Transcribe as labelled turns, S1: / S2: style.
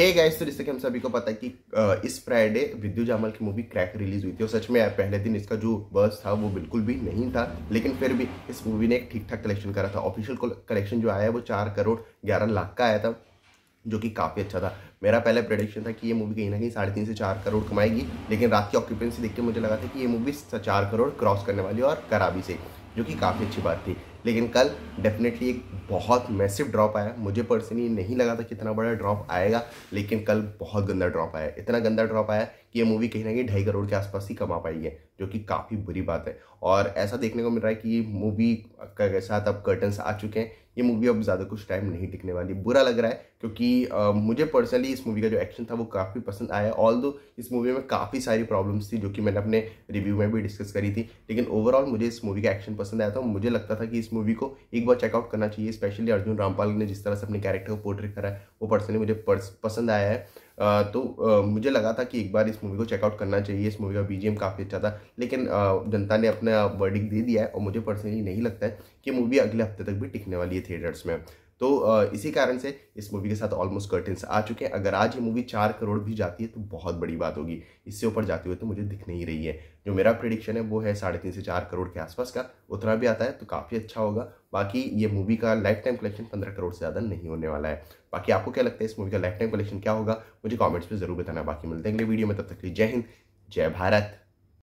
S1: हे hey guys तो जैसे कि हम सभी को पता है कि इस फ्राइडे विद्यु जामल की मूवी क्रैक रिलीज हुई थी और सच में पहले दिन इसका जो बर्स था वो बिल्कुल भी नहीं था लेकिन फिर भी इस मूवी ने एक ठीक ठाक कलेक्शन करा था ऑफिशियल कलेक्शन जो आया है वो चार करोड़ ग्यारह लाख का आया था जो कि काफ़ी अच्छा था मेरा पहले प्रडिक्शन था कि ये मूवी कहीं ना कहीं साढ़े तीन से चार करोड़ कमाएगी लेकिन रात की ऑक्यूपेंसी देख के मुझे लगा था कि ये मूवी चार करोड़ क्रॉस करने वाली और करा भी सही जो कि काफ़ी अच्छी बात थी लेकिन कल डेफिनेटली एक बहुत मैसिव ड्रॉप आया मुझे पर्सनली नहीं लगा था कि इतना बड़ा ड्रॉप आएगा लेकिन कल बहुत गंदा ड्रॉप आया इतना गंदा ड्रॉप आया कि ये मूवी कहीं ना कहीं ढाई करोड़ के आसपास ही कमा पाई है जो कि काफ़ी बुरी बात है और ऐसा देखने को मिल रहा है कि मूवी के साथ अब कर्टन्स आ चुके हैं ये मूवी अब ज़्यादा कुछ टाइम नहीं टिकने वाली बुरा लग रहा है क्योंकि आ, मुझे पर्सनली इस मूवी का जो एक्शन था वो काफ़ी पसंद आया ऑल दो इस मूवी में काफ़ी सारी प्रॉब्लम्स थी जो कि मैंने अपने रिव्यू में भी डिस्कस करी थी लेकिन ओवरऑल मुझे इस मूवी का एक्शन पसंद आया था मुझे लगता था कि इस मूवी को एक बार चेकआउट करना चाहिए स्पेशली अर्जुन रामपाल ने जिस तरह से अपने कैरेक्टर को पोर्ट्रेट करा है वो पर्सनली मुझे पसंद आया है तो मुझे लगा था कि एक बार इस मूवी को चेकआउट करना चाहिए इस मूवी का बी काफ़ी अच्छा था लेकिन जनता ने अपना वर्डिक दे दिया है और मुझे पर्सनली नहीं लगता है कि मूवी अगले हफ्ते तक भी टिकने वाली है थिएटर्स में तो इसी कारण से इस मूवी के साथ ऑलमोस्ट कर्टेंस आ चुके हैं अगर आज ये मूवी चार करोड़ भी जाती है तो बहुत बड़ी बात होगी इससे ऊपर जाती हुई तो मुझे दिख नहीं रही है जो मेरा प्रिडिक्शन है वो है साढ़े तीन से चार करोड़ के आसपास का उतना भी आता है तो काफ़ी अच्छा होगा बाकी ये मूवी का लाइफ टाइम कलेक्शन पंद्रह करोड़ से ज़्यादा नहीं होने वाला है बाकी आपको क्या लगता है इस मूवी का लाइफ टाइम कलेक्शन क्या होगा मुझे कॉमेंट्स में ज़रूर बताना बाकी मिलते हैं अगले वीडियो में तब तक जय हिंद जय भारत